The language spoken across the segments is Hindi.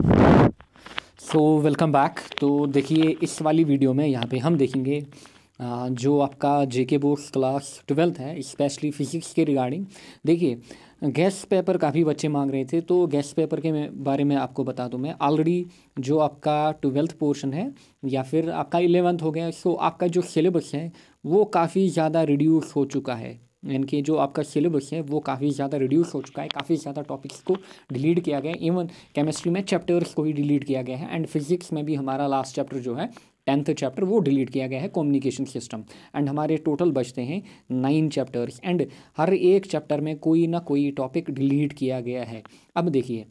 सो वेलकम बैक तो देखिए इस वाली वीडियो में यहाँ पे हम देखेंगे जो आपका जेके बोर्ड क्लास ट्वेल्थ है स्पेशली फिजिक्स के रिगार्डिंग देखिए गैस पेपर काफ़ी बच्चे मांग रहे थे तो गैस पेपर के बारे में आपको बता दूं मैं ऑलरेडी जो आपका ट्वेल्थ पोर्शन है या फिर आपका इलेवंथ हो गया सो आपका जो सिलेबस है वो काफ़ी ज़्यादा रिड्यूस हो चुका है यानी कि जो आपका सिलेबस है वो काफ़ी ज़्यादा रिड्यूस हो चुका है काफ़ी ज़्यादा टॉपिक्स को डिलीट किया गया है इवन केमिस्ट्री में चैप्टर्स को ही डिलीट किया गया है एंड फिजिक्स में भी हमारा लास्ट चैप्टर जो है टेंथ चैप्टर वो डिलीट किया गया है कम्युनिकेशन सिस्टम एंड हमारे टोटल बचते हैं नाइन चैप्टर्स एंड हर एक चैप्टर में कोई ना कोई टॉपिक डिलीट किया गया है अब देखिए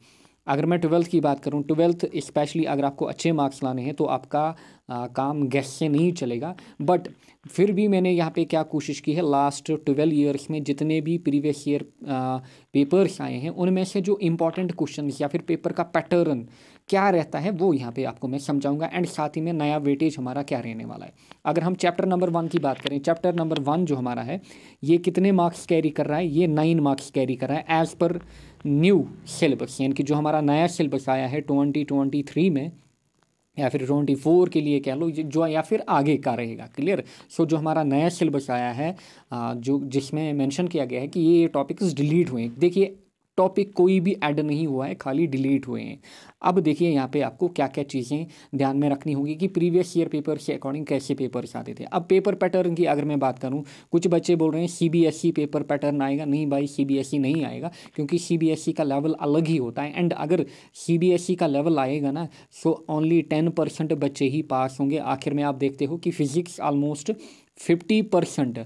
अगर मैं ट्वेल्थ की बात करूँ ट्वेल्थ स्पेशली अगर आपको अच्छे मार्क्स लाने हैं तो आपका आ, काम गैस से नहीं चलेगा बट फिर भी मैंने यहाँ पे क्या कोशिश की है लास्ट ट्वेल्व ईयर्स में जितने भी प्रीवियस ईयर पेपर्स आए हैं उनमें से जो इम्पॉर्टेंट क्वेश्चन या फिर पेपर का पैटर्न क्या रहता है वो यहाँ पे आपको मैं समझाऊंगा एंड साथ ही में नया वेटेज हमारा क्या रहने वाला है अगर हम चैप्टर नंबर वन की बात करें चैप्टर नंबर वन जो हमारा है ये कितने मार्क्स कैरी कर रहा है ये नाइन मार्क्स कैरी कर रहा है एज़ पर न्यू सिलेबस यानी कि जो हमारा नया सिलेबस आया है ट्वेंटी ट्वेंटी थ्री में या फिर ट्वेंटी फोर के लिए कह लो जो या फिर आगे का रहेगा क्लियर सो जो हमारा नया सिलेबस आया है जो जिसमें मेंशन किया गया है कि ये टॉपिक्स डिलीट हुए देखिए टॉपिक कोई भी ऐड नहीं हुआ है खाली डिलीट हुए हैं अब देखिए यहाँ पे आपको क्या क्या चीज़ें ध्यान में रखनी होगी कि प्रीवियस ईयर पेपर के अकॉर्डिंग कैसे पेपर्स आते थे अब पेपर पैटर्न की अगर मैं बात करूँ कुछ बच्चे बोल रहे हैं सी पेपर पैटर्न आएगा नहीं भाई सी e नहीं आएगा क्योंकि सी e का लेवल अलग ही होता है एंड अगर सी e का लेवल आएगा ना सो ओनली टेन परसेंट बच्चे ही पास होंगे आखिर में आप देखते हो कि physics almost fifty percent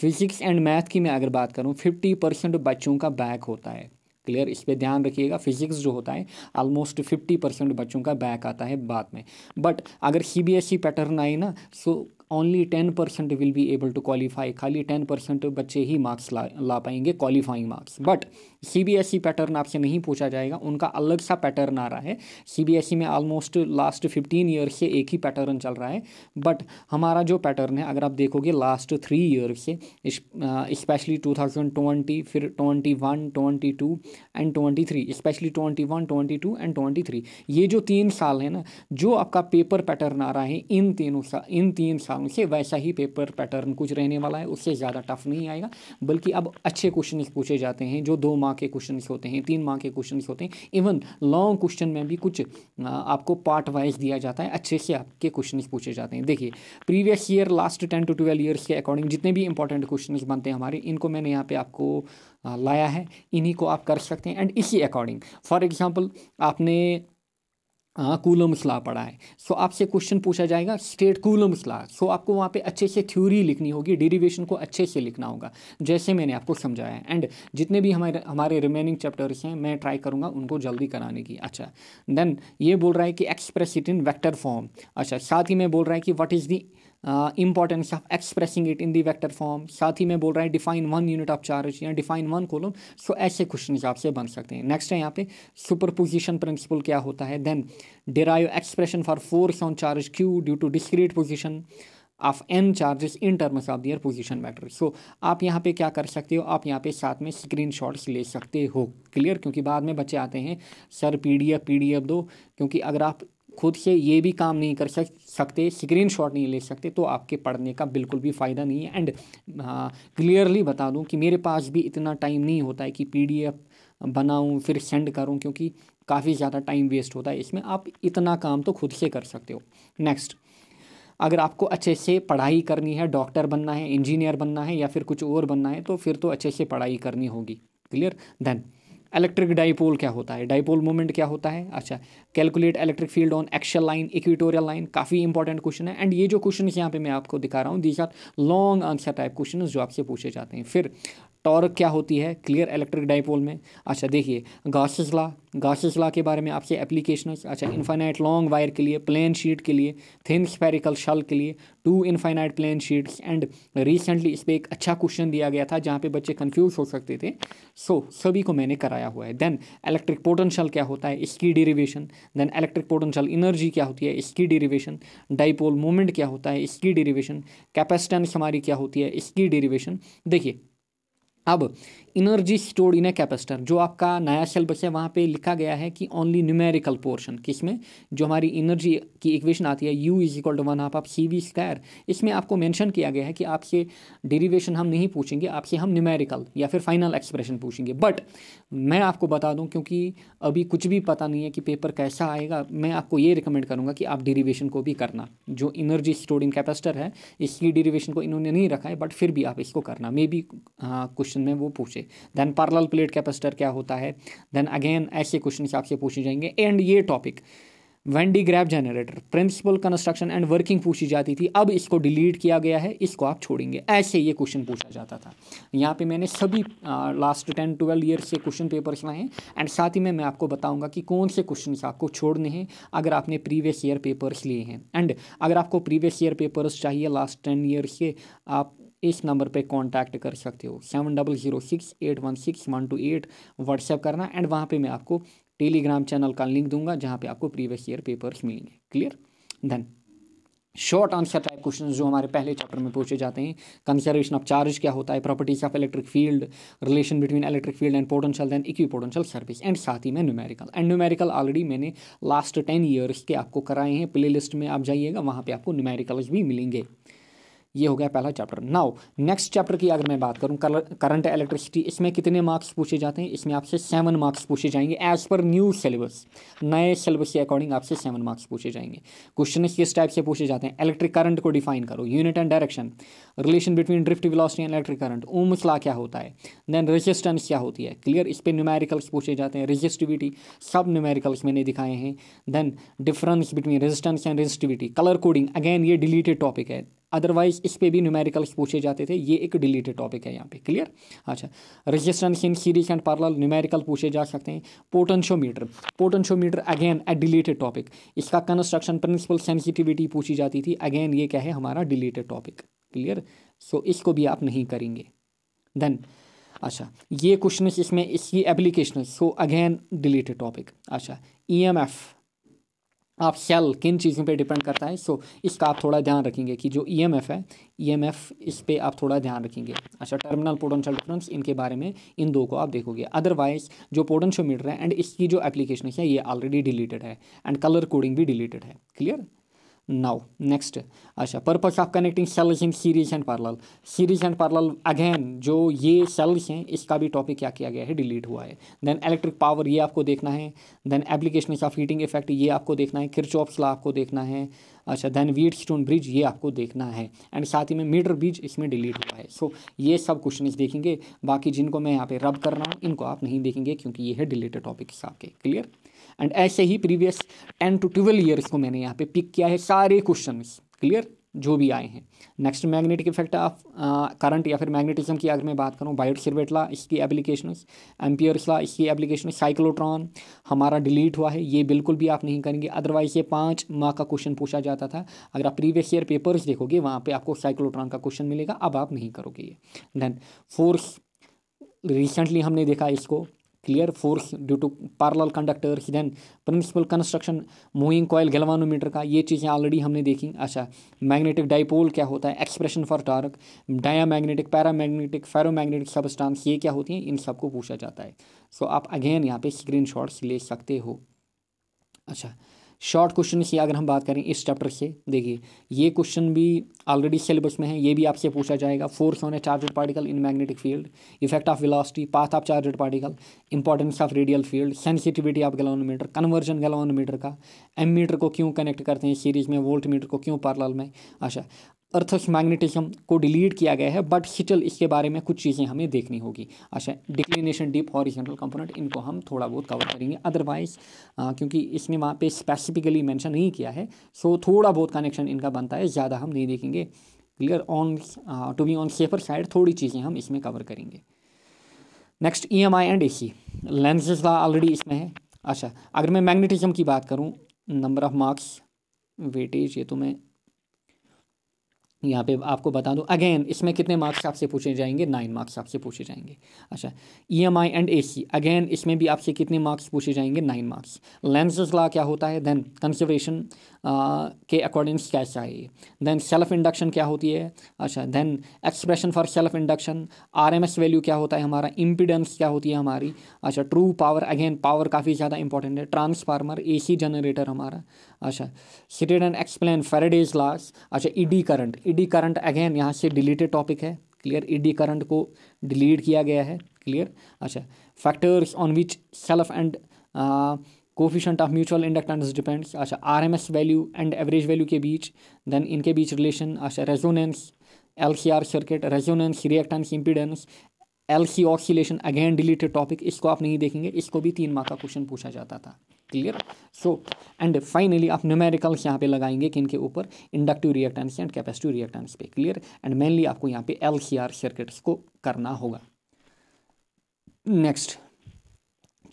physics and math की मैं अगर बात करूँ फिफ्टी परसेंट बच्चों का बैक होता है क्लियर इस पर ध्यान रखिएगा फिजिक्स जो होता है ऑलमोस्ट फिफ्टी परसेंट बच्चों का बैक आता है बाद में बट अगर C B S E pattern आई ना so only ten percent will be able to qualify खाली टेन परसेंट बच्चे ही मार्क्स ला ला पाएंगे qualifying marks but C B S E pattern आपसे नहीं पूछा जाएगा उनका अलग सा पैटर्न आ रहा है सी बी एस ई में ऑलमोस्ट लास्ट फिफ्टीन ईयर से एक ही पैटर्न चल रहा है बट हमारा जो पैटर्न है अगर आप देखोगे लास्ट थ्री ईयर से इस्पेशली टू थाउजेंड ट्वेंटी फिर twenty one twenty two and twenty three specially twenty one twenty two and twenty three ये जो तीन साल है ना जो आपका पेपर पैटर्न आ रहा है इन तीनों इन तीन साल निकालने से वैसा ही पेपर पैटर्न कुछ रहने वाला है उससे ज़्यादा टफ नहीं आएगा बल्कि अब अच्छे क्वेश्चन पूछे जाते हैं जो दो माह के क्वेश्चन होते हैं तीन माह के क्वेश्चन होते हैं इवन लॉन्ग क्वेश्चन में भी कुछ आपको पार्ट वाइज दिया जाता है अच्छे से आपके क्वेश्चन पूछे जाते हैं देखिए previous year last ten to twelve years के अकॉर्डिंग जितने भी इंपॉर्टेंट क्वेश्चन बनते हैं हमारे इनको मैंने यहाँ पे आपको लाया है इन्हीं को आप कर सकते हैं एंड इसी अकॉर्डिंग फॉर एग्ज़ाम्पल आपने हाँ कूलम्स पढ़ा है सो so, आपसे क्वेश्चन पूछा जाएगा स्टेट कूलम्स लॉ सो आपको वहाँ पे अच्छे से थ्योरी लिखनी होगी डेरिवेशन को अच्छे से लिखना होगा जैसे मैंने आपको समझाया है एंड जितने भी हमारे हमारे रिमेनिंग चैप्टर्स हैं मैं ट्राई करूँगा उनको जल्दी कराने की अच्छा देन ये बोल रहा है कि express it in vector form अच्छा साथ ही मैं बोल रहा है कि what is the importance of expressing it in the vector form साथ ही में बोल रहा है define one unit of charge या डिफाइन वन कोलोम सो ऐसे क्वेश्चन आपसे बन सकते हैं नेक्स्ट है यहाँ पे सुपरपोजिशन प्रिंसिपल क्या होता है then derive expression for force on charge Q due to discrete position of N charges in terms of their position matter so आप यहाँ पे क्या कर सकते हो आप यहाँ पे साथ में शॉट्स ले सकते हो क्लियर क्योंकि बाद में बच्चे आते हैं सर डी एफ दो क्योंकि अगर आप खुद से ये भी काम नहीं कर सकते स्क्रीन शॉट नहीं ले सकते तो आपके पढ़ने का बिल्कुल भी फ़ायदा नहीं है एंड क्लियरली हाँ, बता दूँ कि मेरे पास भी इतना टाइम नहीं होता है कि पी डी एफ बनाऊँ फिर सेंड करूँ क्योंकि काफ़ी ज़्यादा टाइम वेस्ट होता है इसमें आप इतना काम तो खुद से कर सकते हो नेक्स्ट अगर आपको अच्छे से पढ़ाई करनी है डॉक्टर बनना है इंजीनियर बनना है या फिर कुछ और बनना है तो फिर तो अच्छे से पढ़ाई करनी होगी क्लियर देन इलेक्ट्रिक डाइपोल क्या होता है डाइपोल मोमेंट क्या होता है अच्छा calculate electric field on axial line equatorial line काफ़ी इंपॉर्टेंट क्वेश्चन है एंड ये जो क्वेश्चन यहाँ पे मैं आपको दिखा रहा हूँ these are long answer type question जो आपसे पूछे जाते हैं फिर टॉर्क क्या होती है क्लियर इलेक्ट्रिक डाइपोल में अच्छा देखिए गासेस गाशिस ला के बारे में आपसे एप्लीकेशन अच्छा इन्फाइनाइट लॉन्ग वायर के लिए प्लेन शीट के लिए थिन स्पेरिकल शल के लिए two infinite plane sheets and recently इस पर एक अच्छा क्वेश्चन दिया गया था जहाँ पे बच्चे कन्फ्यूज हो सकते थे सो so, सभी को मैंने कराया हुआ है देन इलेक्ट्रिक पोटेंशियल क्या होता है इसकी derivation then electric potential energy क्या होती है इसकी डिरिवेशन डाइपोल मोमेंट क्या होता है इसकी डिरिवेशन कैपेसिटेंस हमारी क्या होती है इसकी डिरिवेशन देखिए अब energy stored in a capacitor जो आपका नया सिलेबस है वहाँ पे लिखा गया है कि ओनली न्यूमेरिकल पोर्शन किस में जो हमारी इनर्जी की इक्वेशन आती है U is equal to one half आप सी वी स्क्वायर इसमें आपको मेंशन किया गया है कि आपसे डेरिवेशन हम नहीं पूछेंगे आपसे हम न्यूमेरिकल या फिर फाइनल एक्सप्रेशन पूछेंगे बट मैं आपको बता दूँ क्योंकि अभी कुछ भी पता नहीं है कि पेपर कैसा आएगा मैं आपको ये रिकमेंड करूँगा कि आप डेरिवेशन को भी करना जो इनर्जी स्टोर्ड इन कैपेसिटर है इसकी डेरिवेशन को इन्होंने नहीं रखा है बट फिर भी आप इसको करना मे बी क्वेश्चन में वो पूछे है देन पार्लल प्लेट कैपेसिटर क्या होता है देन अगेन ऐसे क्वेश्चन आपसे पूछे जाएंगे एंड ये topic Van de Graaff generator principle construction and working पूछी जाती थी अब इसको डिलीट किया गया है इसको आप छोड़ेंगे ऐसे ये क्वेश्चन पूछा जाता था यहाँ पे मैंने सभी लास्ट टेन ट्वेल्व ईयर से क्वेश्चन पेपर्स लाए हैं एंड साथ ही में मैं आपको बताऊंगा कि कौन से क्वेश्चन आपको छोड़ने हैं अगर आपने प्रीवियस ईयर पेपर्स लिए हैं एंड अगर आपको प्रीवियस ईयर पेपर्स चाहिए लास्ट टेन ईयर से आप इस नंबर पे कांटेक्ट कर सकते हो seven double zero six eight one six one two eight WhatsApp करना एंड वहाँ पे मैं आपको टेलीग्राम चैनल का लिंक दूंगा जहाँ पे आपको प्रीवियस ईयर पेपर्स मिलेंगे clear then short answer type question जो हमारे पहले चैप्टर में पूछे जाते हैं कंजर्वेशन ऑफ चार्ज क्या होता है properties of electric field relation between electric field and potential then equipotential surface and साथ ही में न्यूमेरिकल एंड न्यूमेरिकल ऑलरेडी मैंने लास्ट टेन ईयर्स के आपको कराए हैं प्ले लिस्ट में आप जाइएगा वहाँ पर आपको न्यूमेरिकल्स भी मिलेंगे ये हो गया पहला चैप्टर नाउ नेक्स्ट चैप्टर की अगर मैं बात करूँ करंट इलेक्ट्रिसिटी इसमें कितने मार्क्स पूछे जाते हैं इसमें आपसे सेवन मार्क्स पूछे जाएंगे एज पर न्यू सिलेबस नए सिलेबस के अकॉर्डिंग आपसे सेवन मार्क्स पूछे जाएंगे क्वेश्चन किस टाइप से पूछे जाते हैं इलेक्ट्रिक करंट को डिफाइन करो unit and direction relation between drift velocity and electric current ohm मसला क्या होता है देन रजिस्टेंस क्या होती है क्लियर इस पर न्यूमेरिकल्स पूछे जाते हैं रजिस्टिविटी सब न्यूमेरिकल्स मैंने दिखाए हैं then difference between resistance and resistivity colour coding again ये डिलीटेड टॉपिक है अदरवाइज इस पर भी न्यूमेरिकल्स पूछे जाते थे ये एक डिलीटेड टॉपिक है यहाँ पे क्लियर अच्छा resistance in series and parallel numerical पूछे जा सकते हैं potentiometer potentiometer again a deleted topic इसका कंस्ट्रक्शन प्रिंसिपल सेंसिटिविटी पूछी जाती थी अगेन ये क्या है हमारा डिलीटेड टॉपिक क्लियर सो इसको भी आप नहीं करेंगे देन अच्छा ये क्वेश्चन इसमें इसकी application so again deleted topic अच्छा E M F of cell किन चीज़ों पे डिपेंड करता है सो so, इसका आप थोड़ा ध्यान रखेंगे कि जो ईएमएफ e है ईएमएफ e इस पर आप थोड़ा ध्यान रखेंगे अच्छा टर्मिनल पोटेंशियल डिफरेंस इनके बारे में इन दो को आप देखोगे अदरवाइज जो मीटर है एंड इसकी जो एप्लीकेशन है ये ऑलरेडी डिलीटेड है एंड कलर कोडिंग भी डिलीटेड है क्लियर नाउ नेक्स्ट अच्छा purpose of connecting cells in series and parallel series and parallel again जो ये सेल्स हैं इसका भी टॉपिक क्या किया गया है डिलीट हुआ है देन इलेक्ट्रिक पावर ये आपको देखना है then application of heating effect ये आपको देखना है किरचॉप्स ला आपको देखना है अच्छा देन वीड स्टोन ब्रिज ये आपको देखना है एंड साथ ही में मीटर ब्रिज इसमें डिलीट हुआ है सो so, ये सब क्वेश्चन देखेंगे बाकी जिनको मैं यहाँ पे रब कर रहा हूँ इनको आप नहीं देखेंगे क्योंकि ये है डिलीटेड टॉपिक हिसाब के क्लियर एंड ऐसे ही previous ten to twelve years को मैंने यहाँ पे पिक किया है सारे क्वेश्चन क्लियर जो भी आए हैं next magnetic effect of current या फिर मैग्नेटिज्म की अगर मैं बात करूँ बायोट सिरवेट ला इसकी एप्लीकेशन एम्पियर्स ला इसकी एप्लीकेशन साइक्लोट्रॉन हमारा डिलीट हुआ है ये बिल्कुल भी आप नहीं करेंगे अदरवाइज ये पाँच माह का क्वेश्चन पूछा जाता था अगर आप प्रीवियस ईयर पेपर्स देखोगे वहाँ पर आपको साइक्लोट्रॉन का क्वेश्चन मिलेगा अब आप नहीं करोगे ये देन फोर्स रिसेंटली हमने देखा इसको clear force due to parallel conductor ही then principle construction moving coil galvanometer का ये चीज़ें ऑलरेडी हमने देखी अच्छा मैग्नेटिक डाइपोल क्या होता है expression for torque diamagnetic paramagnetic ferromagnetic substance ये क्या होती हैं इन सबको पूछा जाता है सो so, आप अगेन यहाँ पे स्क्रीन ले सकते हो अच्छा शॉर्ट क्वेश्चन की अगर हम बात करें इस चैप्टर से देखिए ये क्वेश्चन भी ऑलरेडी सिलेबस में है ये भी आपसे पूछा जाएगा force on a charged particle in magnetic field effect of velocity path of charged particle importance of radial field sensitivity of galvanometer conversion galvanometer का एम मीटर को क्यों कनेक्ट करते हैं सीरीज में वोल्ट मीटर को क्यों पार्लल में अच्छा अर्थस मैग्नेटिज्म को डिलीट किया गया है बट हिटल इसके बारे में कुछ चीज़ें हमें देखनी होगी अच्छा डिक्लिनेशन डीप हॉरिजेंटल कंपोनेंट इनको हम थोड़ा बहुत कवर करेंगे अदरवाइज क्योंकि इसने वहाँ पे स्पेसिफिकली मेंशन नहीं किया है सो थोड़ा बहुत कनेक्शन इनका बनता है ज़्यादा हम नहीं देखेंगे clear on to be on safer side थोड़ी चीज़ें हम इसमें कवर करेंगे next E M I and A C lenses already इसमें है अच्छा अगर मैं मैग्नेटिज्म की बात करूँ नंबर ऑफ मार्क्स वेटेज ये तो मैं यहाँ पे आपको बता दूँ अगेन इसमें कितने मार्क्स आपसे पूछे जाएंगे नाइन मार्क्स आपसे पूछे जाएंगे अच्छा E M I and A C again इसमें भी आपसे कितने मार्क्स पूछे जाएंगे नाइन मार्क्स लेंसेज ला क्या होता है देन कंसिवरेशन uh, के अकॉर्डिंग क्या चाहिए देन सेल्फ इंडक्शन क्या होती है अच्छा then expression for self induction R M S value क्या होता है हमारा इम्पिडेंस क्या होती है हमारी अच्छा ट्रू पावर अगेन पावर काफ़ी ज़्यादा इंपॉर्टेंट है ट्रांसफार्मर ए सी जनरेटर हमारा अच्छा state and explain Faraday's laws अच्छा eddy current E eddy current again यहाँ से डिलीटेड टॉपिक है क्लियर ईडी करंट को डिलीट किया गया है क्लियर अच्छा factors on which self and coefficient of mutual inductance depends अच्छा R M S value and average value के बीच देन इनके बीच रिलेशन अच्छा resonance L C R circuit resonance reactance impedance L C oscillation again deleted topic इसको आप नहीं देखेंगे इसको भी तीन माह का क्वेश्चन पूछा जाता था क्लियर सो एंड फाइनली आप न्यूमेरिकल्स यहाँ पे लगाएंगे कि इनके ऊपर inductive reactance and capacitive reactance पे क्लियर एंड मेनली आपको यहाँ पे एल सी आर सर्किट्स को करना होगा नेक्स्ट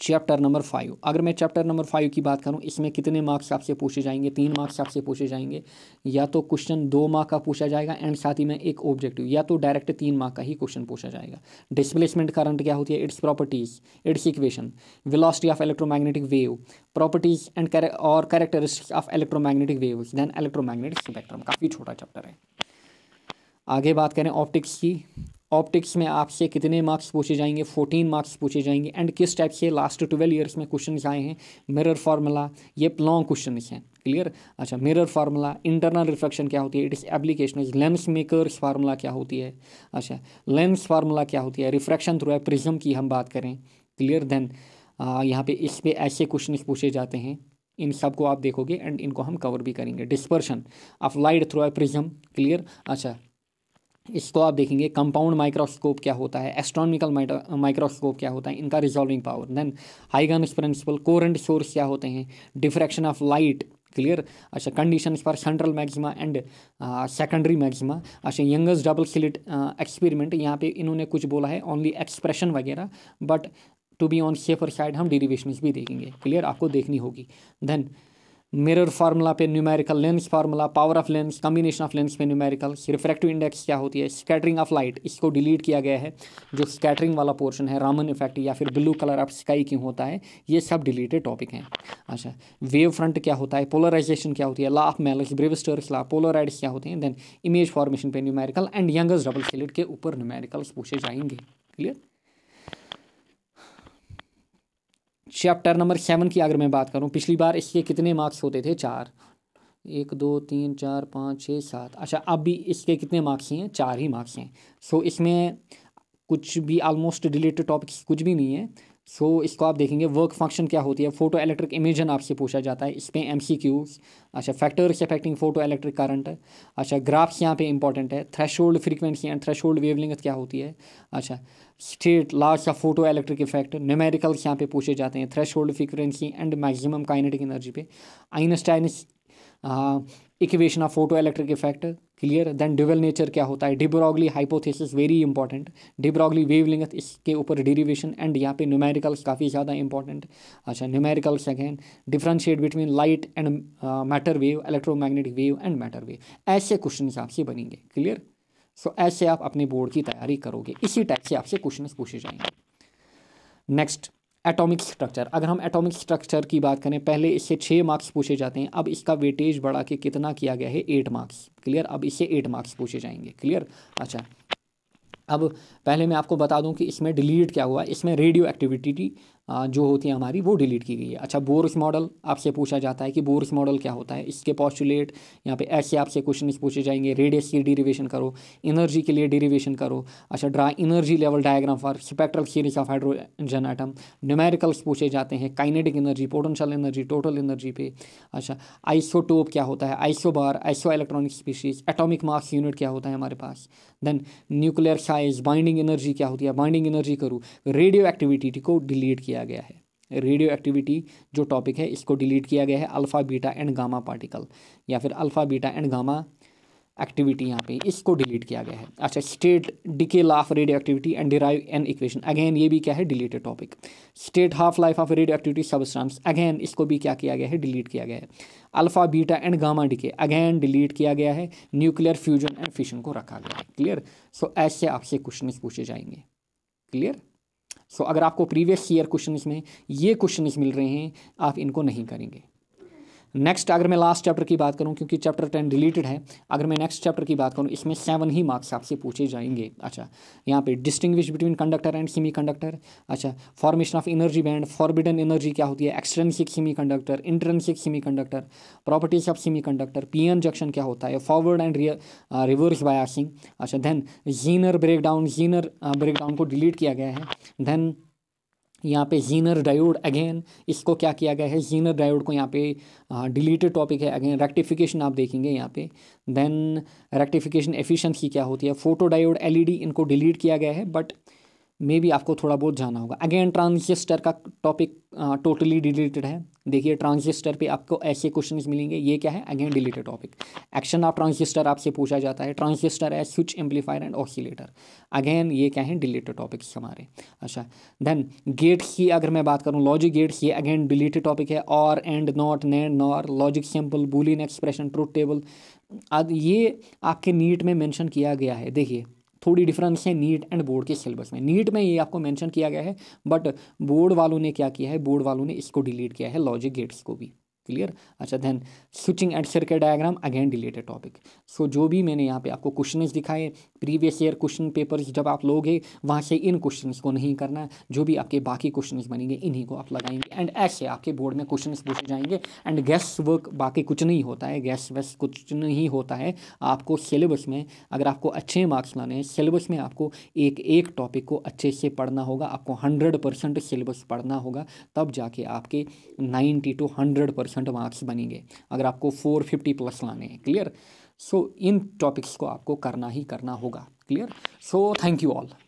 चैप्टर नंबर फाइव अगर मैं चैप्टर नंबर फाइव की बात करूं इसमें कितने मार्क्स आपसे पूछे जाएंगे तीन मार्क्स आपसे पूछे जाएंगे या तो क्वेश्चन दो मार्क का पूछा जाएगा एंड साथ ही में एक ऑब्जेक्टिव या तो डायरेक्ट तीन मार्क का ही क्वेश्चन पूछा जाएगा डिस्प्लेसमेंट करंट क्या होती है its properties its equation velocity of electromagnetic wave properties and और characteristics of electromagnetic wave then electromagnetic spectrum काफ़ी छोटा चैप्टर है आगे बात करें ऑप्टिक्स की ऑप्टिक्स में आपसे कितने मार्क्स पूछे जाएंगे फोर्टीन मार्क्स पूछे जाएंगे एंड किस टाइप से लास्ट ट्वेल्व ईयर्स में क्वेश्चन आए हैं मिरर फार्मूला ये लॉन्ग क्वेश्चन हैं क्लियर अच्छा मिरर फार्मूला इंटरनल रिफ्लेक्शन क्या होती है इट इस एप्लीकेशन लेंस मेकर्स फार्मूला क्या होती है अच्छा लेंस फार्मूला क्या होती है रिफ्रैक्शन थ्रू प्रिज्म की हम बात करें क्लियर देन यहाँ पे इस पे ऐसे क्वेश्चन पूछे जाते हैं इन सब को आप देखोगे एंड इनको हम कवर भी करेंगे dispersion of light through a prism clear अच्छा इसको आप देखेंगे कंपाउंड माइक्रोस्कोप क्या होता है एस्ट्रॉनिकल माइक्रोस्कोप क्या होता है इनका resolving power then Huygens principle coherent source क्या होते हैं डिफ्रैक्शन ऑफ लाइट क्लियर अच्छा कंडीशंस पर central maxima and secondary maxima अच्छा यंगस डबल स्लिट एक्सपेरिमेंट यहाँ पे इन्होंने कुछ बोला है ओनली एक्सप्रेशन वगैरह but to be on safer side हम डेरिवेशंस भी देखेंगे क्लियर आपको देखनी होगी देन मिरर फार्मूला पे numerical lens formula power of lens combination of lens पे न्यूमेरिकल रिफ्रैक्टिव इंडेक्स क्या होती है स्कैटरिंग ऑफ लाइट इसको डिलीट किया गया है जो स्कैटरिंग वाला पोर्शन है रामन इफेक्ट या फिर ब्लू कलर ऑफ स्काई क्यों होता है ये सब डिलीटेड टॉपिक हैं अच्छा वेव फ्रंट क्या होता है पोलराइजेशन क्या होती है ला ऑफ मेलस ब्रिवस्टर्स ला पोलराइड्स क्या होते हैं देन इमेज फॉर्मेशन पे numerical and Young's double slit के ऊपर न्यूमेरिकल्स पूछे जाएंगे क्लियर चैप्टर नंबर सेवन की अगर मैं बात करूँ पिछली बार इसके कितने मार्क्स होते थे चार एक दो तीन चार पाँच छः सात अच्छा अब भी इसके कितने मार्क्स हैं चार ही मार्क्स हैं सो इसमें कुछ भी आलमोस्ट रिलेटेड टॉपिक्स कुछ भी नहीं है सो so, इसको आप देखेंगे वर्क फंक्शन क्या होती है फोटो इलेक्ट्रिक इमेजन आपसे पूछा जाता है इसमें एम सी क्यूज अच्छा factors affecting photo electric current अच्छा ग्राफ्स यहाँ पे इंपॉर्टेंट है threshold frequency and threshold wavelength क्या होती है अच्छा state laws of photo electric effect numericals यहाँ पे पूछे जाते हैं threshold frequency and maximum kinetic energy पे Einstein equation of photo electric effect clear then dual nature क्या होता है de Broglie hypothesis very important de Broglie wavelength इसके ऊपर डेरिवेशन एंड यहाँ पे न्यूमेरिकल्स काफ़ी ज़्यादा इंपॉर्टेंट अच्छा numericals again differentiate between light and matter wave electromagnetic wave and matter wave ऐसे क्वेश्चन आपसे बनेंगे क्लियर सो ऐसे आप अपनी बोर्ड की तैयारी करोगे इसी टाइप से आपसे क्वेश्चन पूछे जाएंगे नेक्स्ट एटॉमिक स्ट्रक्चर अगर हम एटॉमिक स्ट्रक्चर की बात करें पहले इससे छः मार्क्स पूछे जाते हैं अब इसका वेटेज बढ़ा के कितना किया गया है एट मार्क्स क्लियर अब इससे एट मार्क्स पूछे जाएंगे क्लियर अच्छा अब पहले मैं आपको बता दूं कि इसमें डिलीट क्या हुआ इसमें रेडियो एक्टिविटी जो होती है हमारी वो डिलीट की गई है अच्छा बोरस मॉडल आपसे पूछा जाता है कि बोरस मॉडल क्या होता है इसके पॉस्टुलेट यहाँ पे ऐसे आपसे क्वेश्चन पूछे जाएंगे रेडियस की डेरिवेशन करो एनर्जी के लिए डेरिवेशन करो अच्छा draw energy level diagram for spectral series of hydrogen atom numericals पूछे जाते हैं kinetic energy potential energy total energy पे अच्छा आइसोटोप क्या होता है isobar isoelectronic species atomic mass unit क्या होता है हमारे पास then nuclear size binding energy क्या होती है बाइंडिंग एनर्जी करूँ रेडियो एक्टिविटी को डिलीट किया किया गया है रेडियो एक्टिविटी जो टॉपिक है इसको डिलीट किया गया है alpha beta and gamma particle या फिर alpha beta and gamma activity यहाँ पे इसको डिलीट किया गया है अच्छा state decay of radioactivity and derive an equation again ये भी क्या है deleted topic state half life of radioactivity substance again इसको भी क्या किया गया है डिलीट किया गया है alpha beta and gamma decay again delete किया गया है न्यूक्लियर फ्यूजन एंड फिशन को रखा गया है क्लियर सो so, ऐसे आपसे क्वेश्चन पूछे जाएंगे क्लियर सो so, अगर आपको प्रीवियस ईयर क्वेश्चन में ये क्वेश्चन मिल रहे हैं आप इनको नहीं करेंगे नेक्स्ट अगर मैं लास्ट चैप्टर की बात करूं क्योंकि चैप्टर टेन रिलेटेड है अगर मैं नेक्स्ट चैप्टर की बात करूं इसमें सेवन ही मार्क्स आपसे पूछे जाएंगे अच्छा यहाँ पे distinguish between conductor and semiconductor अच्छा formation of energy band forbidden energy क्या होती है extrinsic semiconductor intrinsic semiconductor properties of semiconductor P N junction क्या होता है फॉरवर्ड एंड रिवर्स बायासिंग अच्छा then Zener breakdown Zener breakdown को डिलीट किया गया है देन यहाँ पे जीनर डायोड अगेन इसको क्या किया गया है जीनर डायोड को यहाँ पे डिलीटेड टॉपिक है अगेन रेक्टिफिकेशन आप देखेंगे यहाँ पे देन रेक्टिफिकेशन एफिशिएंसी क्या होती है फोटो डायोड एलईडी इनको डिलीट किया गया है बट मे भी आपको थोड़ा बहुत जाना होगा अगेन ट्रांजिस्टर का टॉपिक टोटली डिलीटेड है देखिए ट्रांजिस्टर पे आपको ऐसे क्वेश्चन मिलेंगे ये क्या है again deleted topic action of transistor आपसे पूछा जाता है ट्रांजिस्टर है switch amplifier and oscillator again ये क्या है डिलीटेड टॉपिक्स हमारे अच्छा देन गेट्स की अगर मैं बात करूँ लॉजिक गेट्स ये अगेन डिलीटेड टॉपिक है or and not nand nor logic simple Boolean expression truth table ये आपके नीट में मैंशन किया गया है देखिए थोड़ी डिफरेंस है नीट एंड बोर्ड के सिलेबस में नीट में ये आपको मैंशन किया गया है बट बोर्ड वालों ने क्या किया है बोर्ड वालों ने इसको डिलीट किया है लॉजिक गेट्स को भी क्लियर अच्छा then switching and circuit diagram again related topic so जो भी मैंने यहाँ पे आपको क्वेश्चन दिखाए प्रीवियस ईयर क्वेश्चन पेपर्स जब आप लोगे वहाँ से इन क्वेश्चन को नहीं करना जो भी आपके बाकी क्वेश्चन बनेंगे इन्हीं को आप लगाएंगे एंड ऐसे आपके बोर्ड में क्वेश्चन पूछे जाएंगे एंड गैस वर्क बाकी कुछ नहीं होता है गैस वैस कुछ नहीं होता है आपको सिलेबस में अगर आपको अच्छे मार्क्स लाने हैं सिलेबस में आपको एक एक टॉपिक को अच्छे से पढ़ना होगा आपको हंड्रेड परसेंट सिलेबस पढ़ना होगा तब जाके आपके ninety to hundred percent percent marks बनेंगे अगर आपको फोर फिफ्टी प्लस लाने हैं क्लियर सो इन टॉपिक्स को आपको करना ही करना होगा clear so thank you all